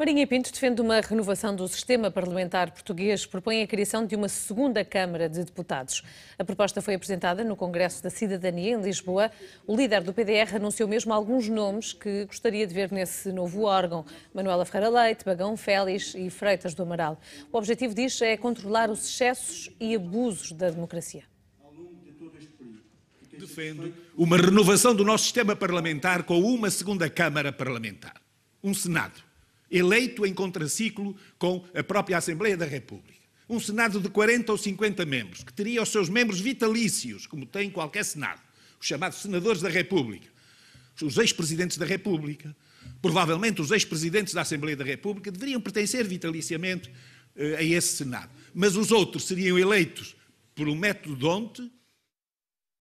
Marinha Pinto defende uma renovação do sistema parlamentar português, propõe a criação de uma segunda Câmara de Deputados. A proposta foi apresentada no Congresso da Cidadania, em Lisboa. O líder do PDR anunciou mesmo alguns nomes que gostaria de ver nesse novo órgão: Manuela Ferreira Leite, Bagão Félix e Freitas do Amaral. O objetivo diz, é controlar os excessos e abusos da democracia defendo uma renovação do nosso sistema parlamentar com uma segunda Câmara Parlamentar, um Senado, eleito em contraciclo com a própria Assembleia da República. Um Senado de 40 ou 50 membros, que teria os seus membros vitalícios, como tem qualquer Senado, os chamados senadores da República, os ex-presidentes da República, provavelmente os ex-presidentes da Assembleia da República, deveriam pertencer vitaliciamente eh, a esse Senado. Mas os outros seriam eleitos por um método de onde